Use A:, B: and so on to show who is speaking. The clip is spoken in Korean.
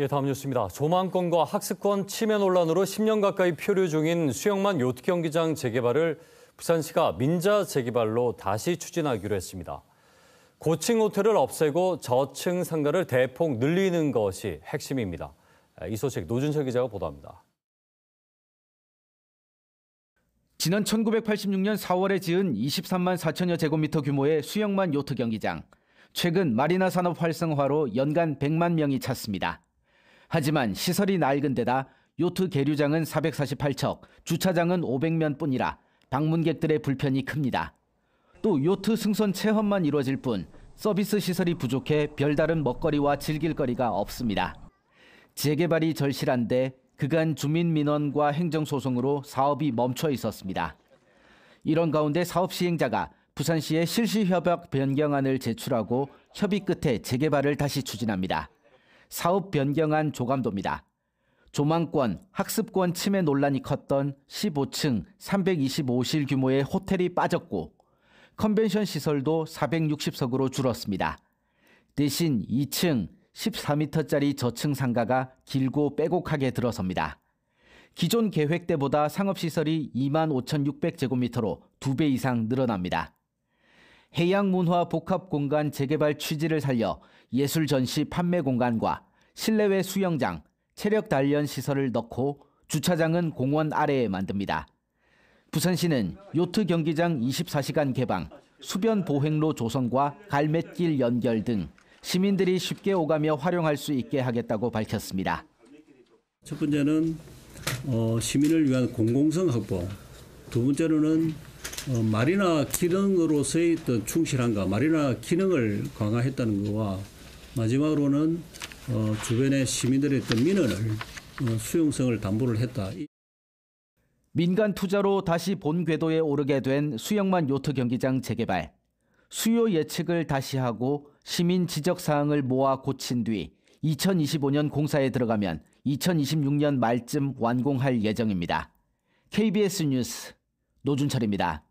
A: 예, 다음 뉴스입니다. 조망권과 학습권 침해 논란으로 10년 가까이 표류 중인 수영만 요트 경기장 재개발을 부산시가 민자 재개발로 다시 추진하기로 했습니다. 고층 호텔을 없애고 저층 상가를 대폭 늘리는 것이 핵심입니다. 예, 이 소식 노준철 기자가 보도합니다.
B: 지난 1986년 4월에 지은 23만 4천여 제곱미터 규모의 수영만 요트 경기장. 최근 마리나 산업 활성화로 연간 100만 명이 찾습니다. 하지만 시설이 낡은 데다 요트 계류장은 448척, 주차장은 500면 뿐이라 방문객들의 불편이 큽니다. 또 요트 승선 체험만 이루어질 뿐 서비스 시설이 부족해 별다른 먹거리와 즐길 거리가 없습니다. 재개발이 절실한데 그간 주민 민원과 행정 소송으로 사업이 멈춰 있었습니다. 이런 가운데 사업 시행자가 부산시에 실시 협약 변경안을 제출하고 협의 끝에 재개발을 다시 추진합니다. 사업 변경안 조감도입니다. 조망권, 학습권 침해 논란이 컸던 15층 325실 규모의 호텔이 빠졌고 컨벤션 시설도 460석으로 줄었습니다. 대신 2층 14m짜리 저층 상가가 길고 빼곡하게 들어섭니다. 기존 계획 때보다 상업시설이 25,600제곱미터로 2배 이상 늘어납니다. 해양 문화 복합 공간 재개발 취지를 살려 예술 전시 판매 공간과 실내외 수영장, 체력 단련 시설을 넣고 주차장은 공원 아래에 만듭니다. 부산시는 요트 경기장 24시간 개방, 수변 보행로 조성과 갈매길 연결 등 시민들이 쉽게 오가며 활용할 수 있게 하겠다고 밝혔습니다.
C: 첫 번째는 어, 시민을 위한 공공성 확보, 두 번째로는 어, 말이나 기능으로서의 어떤 충실함과 말이나 기능을 강화했다는 것과 마지막으로는
B: 어, 주변의 시민들의 어떤 민원을 어, 수용성을 담보를 했다. 민간 투자로 다시 본 궤도에 오르게 된 수영만 요트 경기장 재개발. 수요 예측을 다시 하고 시민 지적 사항을 모아 고친 뒤 2025년 공사에 들어가면 2026년 말쯤 완공할 예정입니다. KBS 뉴스 노준철입니다.